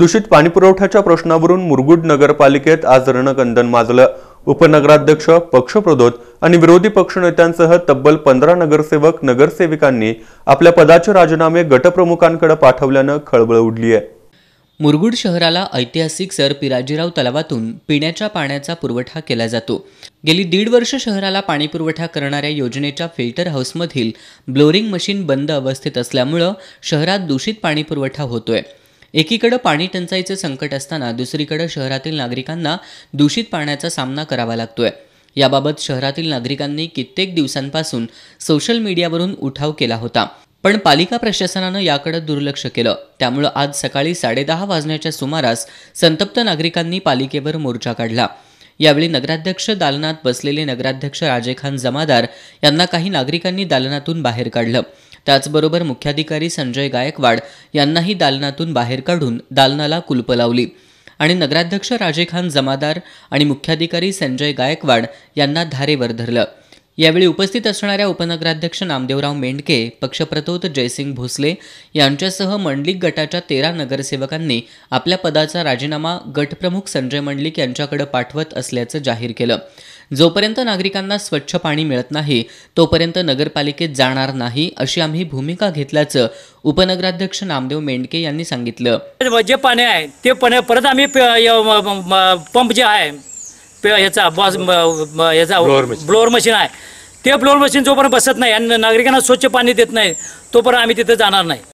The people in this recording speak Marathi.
दूषित पाणीपुरवठ्याच्या प्रश्नावरून मुरगुड नगरपालिकेत आज रणकंदन माजलं उपनगराध्यक्ष पक्षप्रदोत आणि विरोधी पक्षनेत्यांसह तब्बल पंधरा नगरसेवक नगरसेविकांनी आपल्या पदाचे राजीनामे गटप्रमुखांकडे पाठवल्यानं खळबळ उडली आहे मुरगुड शहराला ऐतिहासिक सर पिराजीराव तलावातून पिण्याच्या पाण्याचा पुरवठा केला जातो गेली दीड वर्ष शहराला पाणीपुरवठा करणाऱ्या योजनेच्या फिल्टर हाऊसमधील ब्लोरिंग मशीन बंद अवस्थेत असल्यामुळं शहरात दूषित पाणीपुरवठा होतोय एकीकडे पाणी टंचाईचे संकट असताना दुसरीकडे शहरातील नागरिकांना दूषित पाण्याचा सामना करावा लागतोय याबाबत शहरातील नागरिकांनी कित्येक दिवसांपासून सोशल मीडियावरून उठाव केला होता पण पालिका प्रशासनानं याकडे दुर्लक्ष केलं त्यामुळं आज सकाळी साडेदहा वाजण्याच्या सुमारास संतप्त नागरिकांनी पालिकेवर मोर्चा काढला यावेळी नगराध्यक्ष दालनात बसलेले नगराध्यक्ष राजेखान जमादार यांना काही नागरिकांनी दालनातून बाहेर काढलं त्याचबरोबर मुख्याधिकारी संजय गायकवाड यांनाही दालनातून बाहेर काढून दालनाला कुलप लावली आणि नगराध्यक्ष राजे खान जमादार आणि मुख्याधिकारी संजय गायकवाड यांना धारेवर धरलं यावेळी उपस्थित असणाऱ्या उपनगराध्यक्ष नामदेवराव मेंडके पक्षप्रतोत जयसिंग भोसले यांच्यासह मंडलिक गटाच्या तेरा नगरसेवकांनी आपल्या पदाचा राजीनामा गटप्रमुख संजय मंडलिक यांच्याकडे पाठवत असल्याचं जाहीर केलं जोपर्यंत नागरिकांना स्वच्छ पाणी मिळत नाही तोपर्यंत नगरपालिकेत जाणार नाही अशी आम्ही भूमिका घेतल्याचं उपनगराध्यक्ष नामदेव मेंडके यांनी सांगितलं जे पाणी आहे ते पाणी परत आम्ही पंप जे आहे ह्याचा बॉस ह्याचा ब्लोअर मशीन आहे ते ब्लोअर मशीन जोपर्यंत बसत नाही आणि नागरिकांना स्वच्छ पाणी देत नाही तोपर्यंत आम्ही तिथे जाणार नाही